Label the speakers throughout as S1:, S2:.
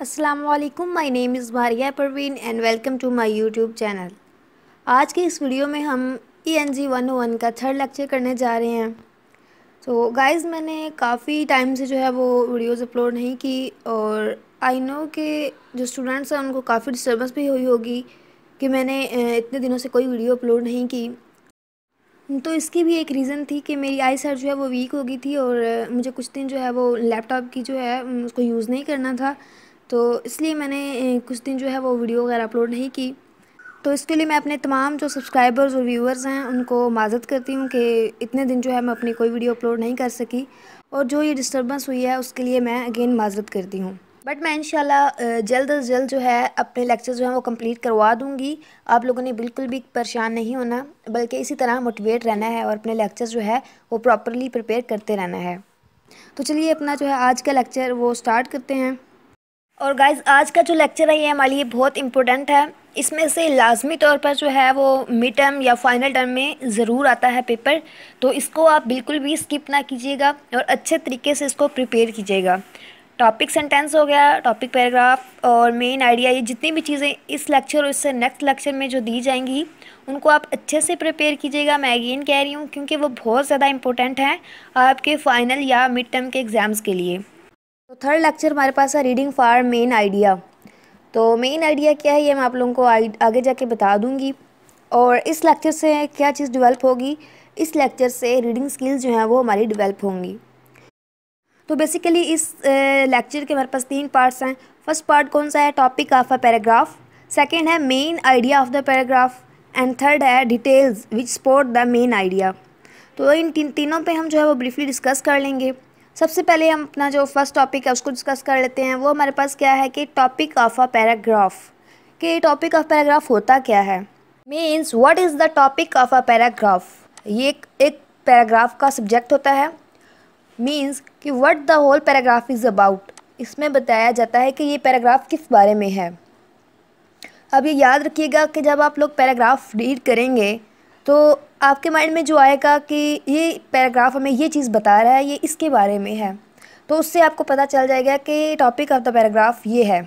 S1: Aslam my name is Bhariya Parveen and welcome to my YouTube channel आज के इस वीडियो में हम E N G one one का थर्ड लेक्चर करने जा रहे हैं तो so, गाइज़ मैंने काफ़ी टाइम से जो है वो वीडियोज़ अपलोड नहीं की और आई नो के जो स्टूडेंट्स हैं उनको काफ़ी डिस्टर्बेंस भी हुई होगी कि मैंने इतने दिनों से कोई वीडियो अपलोड नहीं की तो इसकी भी एक रीज़न थी कि मेरी आई सर जो है वो वीक हो गई थी और मुझे कुछ दिन जो है वो लैपटॉप की जो है उसको यूज़ नहीं करना था तो इसलिए मैंने कुछ दिन जो है वो वीडियो वगैरह अपलोड नहीं की तो इसके लिए मैं अपने तमाम जो सब्सक्राइबर्स और व्यूवर्स हैं उनको माजत करती हूँ कि इतने दिन जो है मैं अपनी कोई वीडियो अपलोड नहीं कर सकी और जो ये डिस्टर्बेंस हुई है उसके लिए मैं अगेन माजत करती हूँ बट मैं इंशाल्लाह जल्द अज जल्द जो है अपने लेक्चर जो है वो कंप्लीट करवा दूँगी आप लोगों ने बिल्कुल भी परेशान नहीं होना बल्कि इसी तरह मोटिवेट रहना है और अपने लेक्चर जो है वो प्रॉपरली प्रिपेयर करते रहना है तो चलिए अपना जो है आज का लेक्चर वो स्टार्ट करते हैं और गाइज आज का जो लेक्चर है ये हमारे लिए बहुत इंपॉर्टेंट है इसमें से लाजमी तौर पर जो है वो मिड टर्म या फाइनल टर्म में ज़रूर आता है पेपर तो इसको आप बिल्कुल भी स्किप ना कीजिएगा और अच्छे तरीके से इसको प्रिपेयर कीजिएगा टॉपिक सेंटेंस हो गया टॉपिक पैराग्राफ और मेन आइडिया ये जितनी भी चीज़ें इस लेक्चर और इससे नेक्स्ट लेक्चर में जो दी जाएंगी उनको आप अच्छे से प्रिपेयर कीजिएगा मैं अगेन कह रही हूँ क्योंकि वो बहुत ज़्यादा इंपॉर्टेंट हैं आपके फ़ाइनल या मिड टर्म के एग्ज़ाम्स के लिए तो थर्ड लेक्चर हमारे पास है रीडिंग फार मेन आइडिया तो मेन आइडिया क्या है ये मैं आप लोगों को आगे जाके बता दूंगी और इस लेक्चर से क्या चीज़ डेवलप होगी इस लेक्चर से रीडिंग स्किल्स जो हैं वो हमारी डेवलप होंगी तो बेसिकली इस लेक्चर के हमारे पास तीन पार्ट्स हैं फर्स्ट पार्ट कौन सा है topic of a paragraph second है main idea of the paragraph and third है details which support the main idea तो इन तीन तीनों पर हम जो है वो ब्रीफली डिस्कस कर लेंगे सबसे पहले हम अपना जो फर्स्ट टॉपिक है उसको डिस्कस कर लेते हैं वो हमारे पास क्या है कि टॉपिक ऑफ अ पैराग्राफ कि टॉपिक ऑफ पैराग्राफ होता क्या है means what is the topic of a paragraph ये एक, एक पैराग्राफ का सब्जेक्ट होता है मीन्स कि what the whole paragraph is about इसमें बताया जाता है कि ये पैराग्राफ किस बारे में है अब ये याद रखिएगा कि जब आप लोग पैराग्राफ रीड करेंगे तो आपके माइंड में जो आएगा कि ये पैराग्राफ हमें ये चीज़ बता रहा है ये इसके बारे में है तो उससे आपको पता चल जाएगा कि टॉपिक ऑफ द पैराग्राफ ये है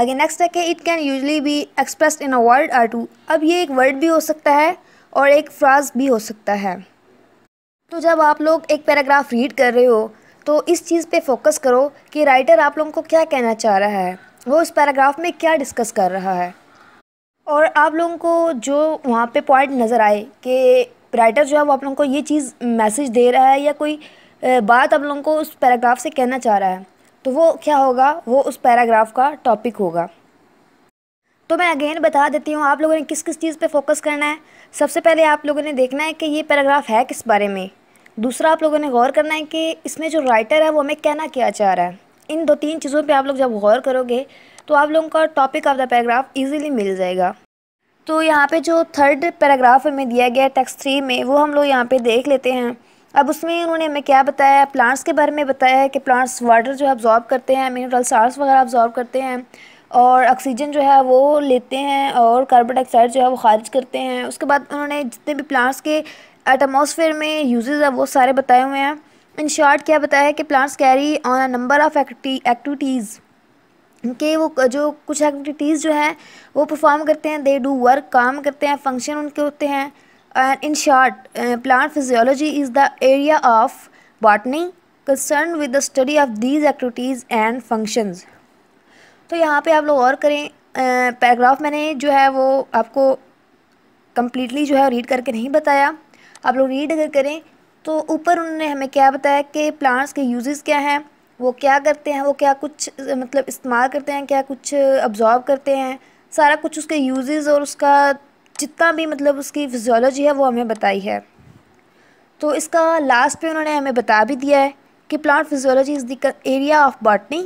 S1: आगे नेक्स्ट है कि it can usually be express in a word or two अब ये एक वर्ड भी हो सकता है और एक फ्राज भी हो सकता है तो जब आप लोग एक पैराग्राफ रीड कर रहे हो तो इस चीज़ पे फोकस करो कि राइटर आप लोगों को क्या कहना चाह रहा है वो इस पैराग्राफ में क्या डिस्कस कर रहा है और आप लोगों को जो वहाँ पे पॉइंट नज़र आए कि राइटर जो है वो आप लोगों को ये चीज़ मैसेज दे रहा है या कोई बात आप लोगों को उस पैराग्राफ से कहना चाह रहा है तो वो क्या होगा वो उस पैराग्राफ का टॉपिक होगा तो मैं अगेन बता देती हूँ आप लोगों ने किस किस चीज़ पे फोकस करना है सबसे पहले आप लोगों ने देखना है कि ये पैराग्राफ है किस बारे में दूसरा आप लोगों ने गौर करना है कि इसमें जो राइटर है वो हमें कहना क्या चाह रहा है इन दो तीन चीज़ों पे आप लोग जब गौर करोगे तो आप लोगों का topic of the paragraph easily मिल जाएगा तो यहाँ पे जो थर्ड पैराग्राफ हमें दिया गया है टेक्स्ट थ्री में वो हम लोग यहाँ पे देख लेते हैं अब उसमें उन्होंने हमें क्या बताया है प्लांट्स के बारे में बताया है कि प्लांट्स वाटर जो है ऑब्जॉर्ब करते हैं मिनरल सार्स वगैरह ऑब्जॉर्ब करते हैं और ऑक्सीजन जो है वो लेते हैं और कार्बन डाइऑक्साइड जो है वो खारिज करते हैं उसके बाद उन्होंने जितने भी प्लांट्स के एटमोसफेयर में यूजेज़ है वो सारे बताए हुए हैं इन शॉर्ट क्या बताया है कि plants carry on a number of activities कि वो जो कुछ एक्टिविटीज़ जो है वो परफॉर्म करते हैं दे डू वर्क काम करते हैं फंक्शन उनके होते हैं and in short plant physiology is the area of botany concern with the study of these activities and functions तो यहाँ पे आप लोग और करें पैराग्राफ uh, मैंने जो है वो आपको कम्प्लीटली जो है रीड करके नहीं बताया आप लोग रीड अगर करें तो ऊपर उन्होंने हमें क्या बताया कि प्लांट्स के यूजेस क्या हैं वो क्या करते हैं वो क्या कुछ मतलब इस्तेमाल करते हैं क्या कुछ अब्जॉर्व करते हैं सारा कुछ उसके यूजेस और उसका जितना भी मतलब उसकी फिजियोलॉजी है वो हमें बताई है तो इसका लास्ट पे उन्होंने हमें बता भी दिया है कि plant physiology is the area of botany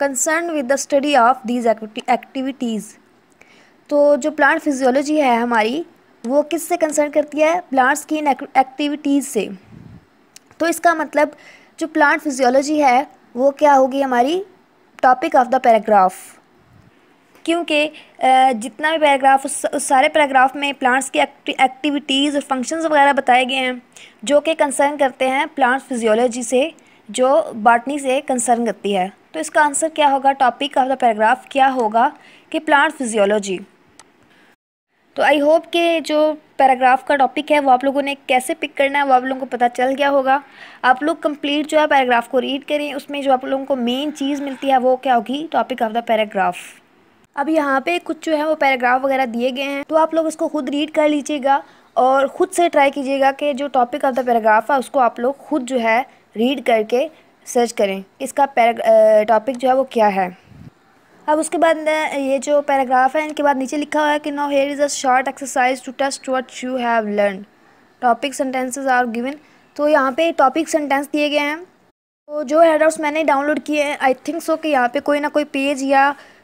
S1: concern with the study of these activities तो जो प्लांट फिजियोलॉजी है हमारी वो किस से कंसर्न करती है प्लांट्स की एक्टिविटीज़ से तो इसका मतलब जो प्लांट फिजियोलॉजी है वो क्या होगी हमारी टॉपिक ऑफ द पैराग्राफ क्योंकि जितना भी पैराग्राफ उस, सारे पैराग्राफ में प्लांट्स की एक्टिविटीज़ और फंक्शंस वगैरह बताए गए हैं जो कि कंसर्न करते हैं प्लांट्स फिजियोलॉजी से जो बाटनी से कंसर्न करती है तो इसका आंसर क्या होगा टॉपिक ऑफ द पैराग्राफ क्या होगा कि प्लांट फिजियोलॉजी तो आई होप कि जो पैराग्राफ का टॉपिक है वो आप लोगों ने कैसे पिक करना है वो आप लोगों को पता चल गया होगा आप लोग कंप्लीट जो है पैराग्राफ को रीड करें उसमें जो आप लोगों को मेन चीज़ मिलती है वो क्या होगी टॉपिक ऑफ द पैराग्राफ अब यहाँ पे कुछ जो है वो पैराग्राफ वगैरह दिए गए हैं तो आप लोग इसको खुद रीड कर लीजिएगा और ख़ुद से ट्राई कीजिएगा कि जो टॉपिक ऑफ द पैराग्राफ है उसको आप लोग खुद जो है रीड करके सर्च करें इसका पैरा टॉपिक जो है वो क्या है अब उसके बाद ये जो पैराग्राफ है इनके बाद नीचे लिखा हुआ है कि now here is a short exercise to test what you have learn topic sentences are given तो यहाँ पे टॉपिक सेंटेंस दिए गए हैं तो जो हेडआउट्स मैंने डाउनलोड किए हैं आई थिंक सो कि यहाँ पे कोई ना कोई पेज या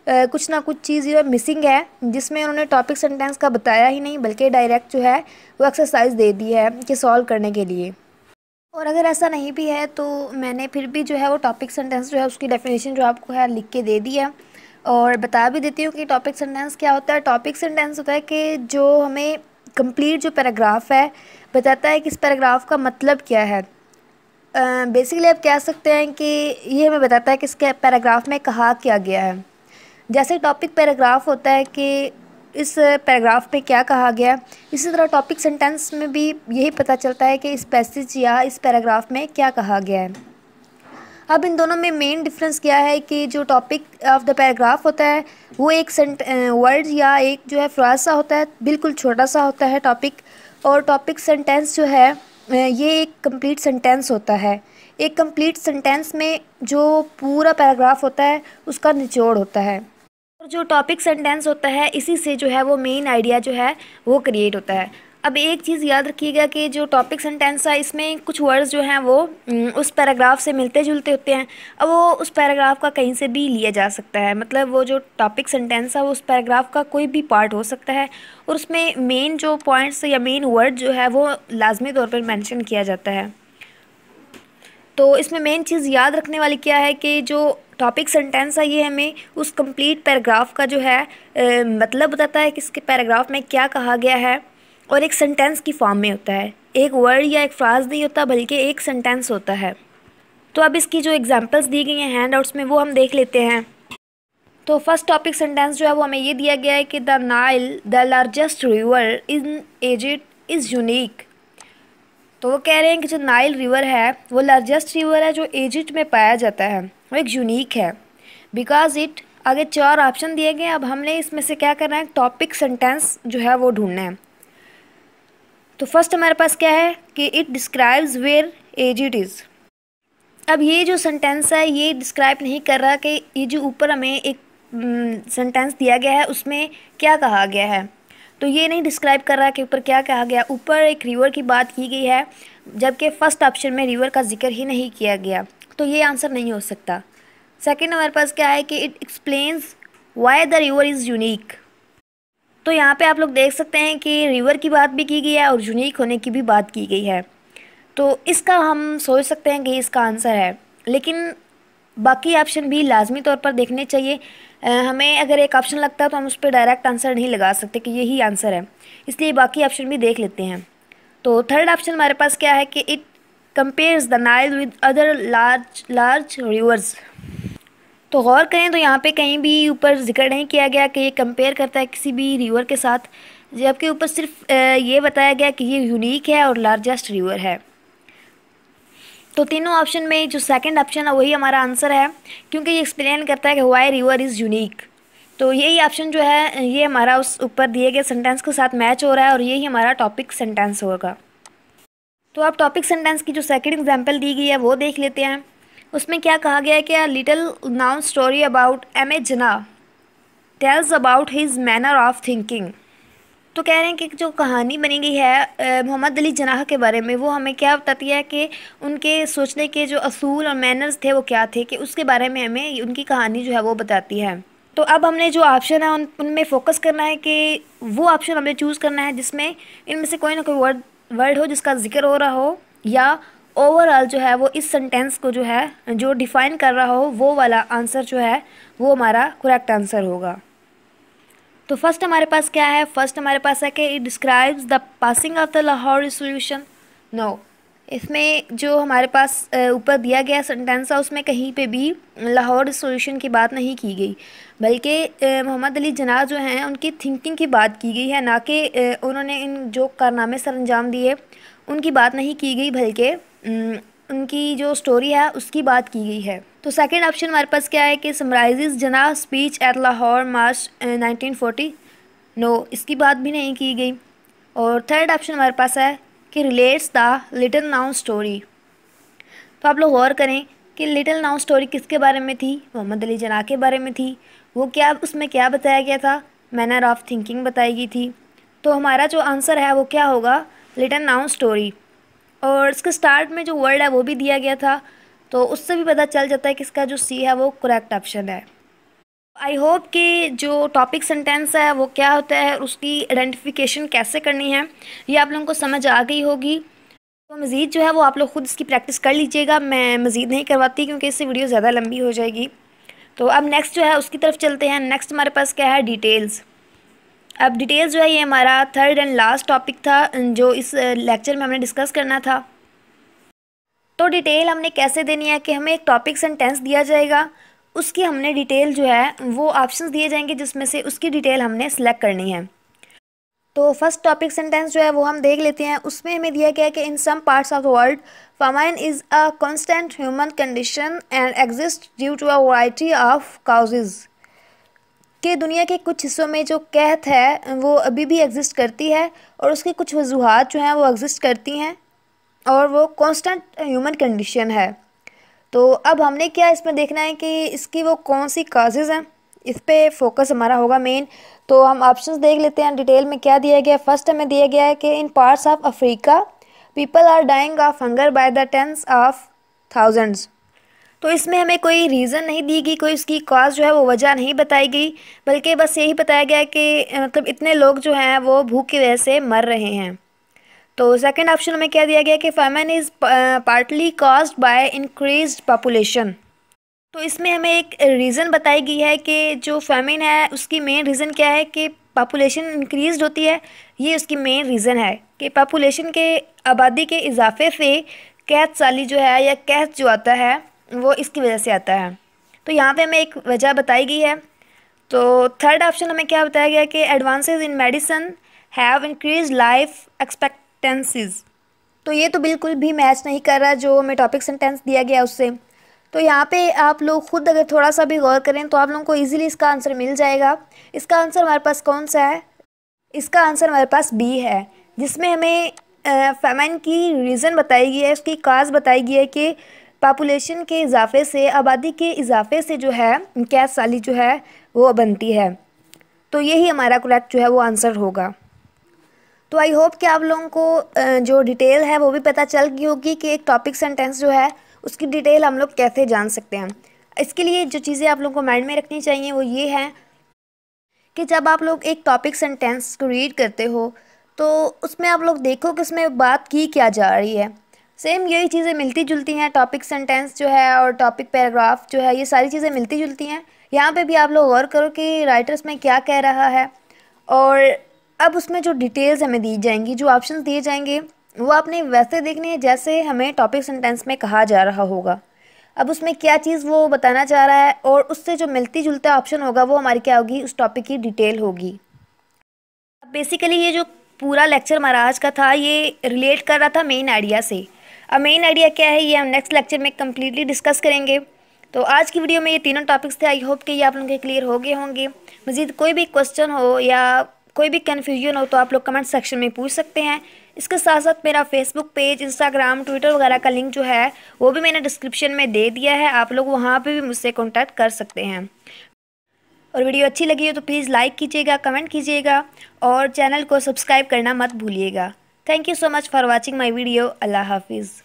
S1: आ, कुछ ना कुछ चीज़ जो मिसिंग है जिसमें उन्होंने टॉपिक सेंटेंस का बताया ही नहीं बल्कि डायरेक्ट जो है वो एक्सरसाइज दे दी है कि सॉल्व करने के लिए और अगर ऐसा नहीं भी है तो मैंने फिर भी जो है वो टॉपिक सेंटेंस जो है उसकी डेफिनेशन जो आपको है लिख के दे दी है और बता भी देती हूँ कि टॉपिक सेंटेंस क्या होता है टॉपिक सेंटेंस होता है कि जो हमें कंप्लीट जो पैराग्राफ है बताता है कि इस पैराग्राफ का मतलब क्या है बेसिकली आप कह सकते हैं कि ये हमें बताता है कि इसके पैराग्राफ में कहा क्या गया है जैसे टॉपिक पैराग्राफ होता है कि इस पैराग्राफ में क्या कहा गया इसी तरह टॉपिक सेंटेंस में भी यही पता चलता है कि इस पैसेज या इस पैराग्राफ में क्या कहा गया है अब इन दोनों में मेन डिफरेंस क्या है कि जो टॉपिक ऑफ द पैराग्राफ होता है वो एक वर्ड या एक जो है फ्राज सा होता है बिल्कुल छोटा सा होता है टॉपिक और टॉपिक सेंटेंस जो है ये एक कंप्लीट सेंटेंस होता है एक कंप्लीट सेंटेंस में जो पूरा पैराग्राफ होता है उसका निचोड़ होता है और जो टॉपिक सेंटेंस होता है इसी से जो है वो मेन आइडिया जो है वो क्रिएट होता है अब एक चीज़ याद रखिएगा कि जो टॉपिक सेंटेंस है इसमें कुछ वर्ड्स जो हैं वो उस पैराग्राफ से मिलते जुलते होते हैं अब वो उस पैराग्राफ का कहीं से भी लिया जा सकता है मतलब वो जो टॉपिक सेंटेंस है वो उस पैराग्राफ का कोई भी पार्ट हो सकता है और उसमें मेन जो पॉइंट्स या मेन वर्ड जो है वो लाजमी तौर पर मैंशन किया जाता है तो इसमें मेन चीज़ याद रखने वाली क्या है कि जो टॉपिक सेंटेंस है ये हमें उस कंप्लीट पैराग्राफ का जो है मतलब बताता है कि इसके पैराग्राफ में क्या कहा गया है और एक सेंटेंस की फॉर्म में होता है एक वर्ड या एक फ्राज नहीं होता बल्कि एक सेंटेंस होता है तो अब इसकी जो एग्जांपल्स दी गई हैं हैंड आउट्स में वो हम देख लेते हैं तो फर्स्ट टॉपिक सेंटेंस जो है वो हमें ये दिया गया है कि the Nile the largest river in Egypt is unique तो वो कह रहे हैं कि जो नाइल रिवर है वो लार्जेस्ट रिवर है जो एजिप्ट में पाया जाता है वो एक यूनिक है बिकॉज इट आगे चार ऑप्शन दिए गए अब हमने इसमें से क्या करना है टॉपिक सेंटेंस जो है वो ढूंढना है तो फर्स्ट हमारे पास क्या है कि it describes where as it is अब ये जो सेंटेंस है ये डिस्क्राइब नहीं कर रहा कि ये जो ऊपर हमें एक सेंटेंस हम्म, दिया गया है उसमें क्या कहा गया है तो ये नहीं डिस्क्राइब कर रहा कि ऊपर क्या कहा गया ऊपर एक रिवर की बात की गई है जबकि फ़र्स्ट ऑप्शन में रिवर का जिक्र ही नहीं किया गया तो ये आंसर नहीं हो सकता सेकेंड हमारे पास क्या है कि it explains why the river is unique तो यहाँ पे आप लोग देख सकते हैं कि रिवर की बात भी की गई है और यूनिक होने की भी बात की गई है तो इसका हम सोच सकते हैं कि इसका आंसर है लेकिन बाकी ऑप्शन भी लाजमी तौर पर देखने चाहिए आ, हमें अगर एक ऑप्शन लगता है तो हम उस पर डायरेक्ट आंसर नहीं लगा सकते कि यही आंसर है इसलिए बाकी ऑप्शन भी देख लेते हैं तो थर्ड ऑप्शन हमारे पास क्या है कि it compares the Nile with other large large rivers तो गौर करें तो यहाँ पे कहीं भी ऊपर जिक्र नहीं किया गया कि ये कंपेयर करता है किसी भी रिवर के साथ जबकि ऊपर सिर्फ ये बताया गया कि ये यूनिक है और लार्जेस्ट रिवर है तो तीनों ऑप्शन में जो सेकंड ऑप्शन है वही हमारा आंसर है क्योंकि ये एक्सप्लेन करता है कि वाई रिवर इज़ यूनिक तो यही ऑप्शन जो है ये हमारा उस ऊपर दिए गए सेंटेंस के साथ मैच हो रहा है और यही हमारा टॉपिक सेंटेंस होगा तो आप टॉपिक सेंटेंस की जो सेकंड एग्जांपल दी गई है वो देख लेते हैं उसमें क्या कहा गया है कि little little known story about M A Jinnah tells about his manner of thinking तो कह रहे हैं कि जो कहानी बनी गई है मोहम्मद अली जनाह के बारे में वो हमें क्या बताती है कि उनके सोचने के जो असूल और मैनर्स थे वो क्या थे कि उसके बारे में हमें उनकी कहानी जो है वो बताती है तो अब हमने जो ऑप्शन है उन उनमें फोकस करना है कि वो ऑप्शन हमें चूज़ करना है जिसमें इनमें से कोई ना कोई वर्ड वर्ड हो जिसका जिक्र हो रहा हो या ओवरऑल जो है वो इस सेंटेंस को जो है जो डिफ़ाइन कर रहा हो वो वाला आंसर जो है वो हमारा करेक्ट आंसर होगा तो फर्स्ट हमारे पास क्या है फर्स्ट हमारे पास है कि it describes the passing of the Lahore resolution now इसमें जो हमारे पास ऊपर दिया गया सेंटेंस है उसमें कहीं पे भी लाहौर रिसोल्यूशन की बात नहीं की गई बल्कि मोहम्मद अली जना जो हैं उनकी थिंकिंग की बात की गई है ना कि उन्होंने इन जो कारनामे सर अंजाम दिए उनकी बात नहीं की गई बल्कि उनकी जो स्टोरी है उसकी बात की गई है तो सेकंड ऑप्शन हमारे पास क्या है कि summarizes Jinnah speech at Lahore March 1940 now इसकी बात भी नहीं की गई और थर्ड ऑप्शन हमारे पास है कि relates the little known story तो आप लोग गौर करें कि लिटिल नाउ स्टोरी किसके बारे में थी मोहम्मद अली जना के बारे में थी वो क्या उसमें क्या बताया गया था मैनर ऑफ थिंकिंग बताई गई थी तो हमारा जो आंसर है वो क्या होगा लिटिल नाउ स्टोरी और इसके स्टार्ट में जो वर्ड है वो भी दिया गया था तो उससे भी पता चल जाता है कि इसका जो सी है वो करेक्ट ऑप्शन है आई होप कि जो टॉपिक सेंटेंस है वो क्या होता है उसकी आइडेंटिफिकेशन कैसे करनी है ये आप लोगों को समझ आ गई होगी तो मज़ीद जो है वो आप लोग ख़ुद इसकी प्रैक्टिस कर लीजिएगा मैं मज़ीद नहीं करवाती क्योंकि इससे वीडियो ज़्यादा लंबी हो जाएगी तो अब नेक्स्ट जो है उसकी तरफ चलते हैं नेक्स्ट हमारे पास क्या है डिटेल्स अब डिटेल्स जो है ये हमारा थर्ड एंड लास्ट टॉपिक था जो इस लेक्चर में हमने डिस्कस करना था तो डिटेल हमने कैसे देनी है कि हमें एक टॉपिक सेंटेंस दिया जाएगा उसकी हमने डिटेल जो है वो ऑप्शंस दिए जाएंगे जिसमें से उसकी डिटेल हमने सेलेक्ट करनी है तो फर्स्ट टॉपिक सेंटेंस जो है वो हम देख लेते हैं उसमें हमें दिया गया है कि in some parts of the world famine is a constant human condition and exist due to a variety of causes कि दुनिया के कुछ हिस्सों में जो कहत है वो अभी भी एग्ज़िस्ट करती है और उसकी कुछ वजूहत जो हैं वो एग्ज़िस्ट करती हैं और वो कांस्टेंट ह्यूमन कंडीशन है तो अब हमने क्या इसमें देखना है कि इसकी वो कौन सी काजेज़ हैं इस पर फोकस हमारा होगा मेन तो हम ऑप्शंस देख लेते हैं डिटेल में क्या दिया गया फर्स्ट हमें दिया गया है कि in parts of Africa people are dying of hunger by the tens of thousands तो इसमें हमें कोई रीज़न नहीं दी गई कोई उसकी कॉज जो है वो वजह नहीं बताई गई बल्कि बस यही बताया गया कि मतलब इतने लोग जो हैं वो भूख की वजह से मर रहे हैं तो सेकंड ऑप्शन में क्या दिया गया कि famine is partly cause by increase population तो इसमें हमें एक रीज़न बताई गई है कि जो फैमिन है उसकी मेन रीज़न क्या है कि पॉपुलेशन इंक्रीज होती है ये उसकी मेन रीज़न है कि पॉपुलेशन के आबादी के इजाफे से कैद साली जो है या कैद जो आता है वो इसकी वजह से आता है तो यहाँ पे हमें एक वजह बताई गई है तो थर्ड ऑप्शन हमें क्या बताया गया कि advances in medicine have increase life expectancies तो ये तो बिल्कुल भी मैच नहीं कर रहा जो हमें टॉपिक सेंटेंस दिया गया उससे तो यहाँ पे आप लोग खुद अगर थोड़ा सा भी गौर करें तो आप लोगों को ईज़िली इसका आंसर मिल जाएगा इसका आंसर हमारे पास कौन सा है इसका आंसर हमारे पास बी है जिसमें हमें फेमन की रीज़न बताई गई है उसकी काज बताई गई है कि पापुलेशन के इजाफे से आबादी के इजाफे से जो है कैद साली जो है वो बनती है तो यही हमारा करेक्ट जो है वो आंसर होगा तो आई होप कि आप लोगों को जो डिटेल है वो भी पता चल गई होगी कि एक टॉपिक सेंटेंस जो है उसकी डिटेल हम लोग कैसे जान सकते हैं इसके लिए जो चीज़ें आप लोगों को माइंड में रखनी चाहिए वो ये हैं कि जब आप लोग एक टॉपिक सेंटेंस को रीड करते हो तो उसमें आप लोग देखो कि उसमें बात की क्या जा रही है सेम यही चीज़ें मिलती जुलती हैं टॉपिक सेंटेंस जो है और टॉपिक पैराग्राफ जो है ये सारी चीज़ें मिलती जुलती हैं यहाँ पे भी आप लोग गौर करो कि राइटर्स में क्या कह रहा है और अब उसमें जो डिटेल्स हमें दी जाएंगी जो ऑप्शन दिए जाएंगे वो आपने वैसे देखने हैं जैसे हमें टॉपिक सेंटेंस में कहा जा रहा होगा अब उसमें क्या चीज़ वो बताना चाह रहा है और उससे जो मिलती जुलता ऑप्शन होगा वो हमारी क्या होगी उस टॉपिक की डिटेल होगी बेसिकली ये जो पूरा लेक्चर महाराज का था ये रिलेट कर रहा था मेन आइडिया से अब मेन आइडिया क्या है ये हम नेक्स्ट लेक्चर में कम्प्लीटली डिस्कस करेंगे तो आज की वीडियो में ये तीनों टॉपिक्स थे आई होप कि ये आप लोगों के क्लियर हो गए होंगे मज़ीद कोई भी क्वेश्चन हो या कोई भी कन्फ्यूजन हो तो आप लोग कमेंट सेक्शन में पूछ सकते हैं इसके साथ साथ मेरा फेसबुक पेज इंस्टाग्राम ट्विटर वगैरह का लिंक जो है वो भी मैंने डिस्क्रिप्शन में दे दिया है आप लोग वहाँ पर भी मुझसे कॉन्टैक्ट कर सकते हैं और वीडियो अच्छी लगी हो तो प्लीज़ लाइक कीजिएगा कमेंट कीजिएगा और चैनल को सब्सक्राइब करना मत भूलिएगा Thank you so much for watching my video. Allah Hafiz.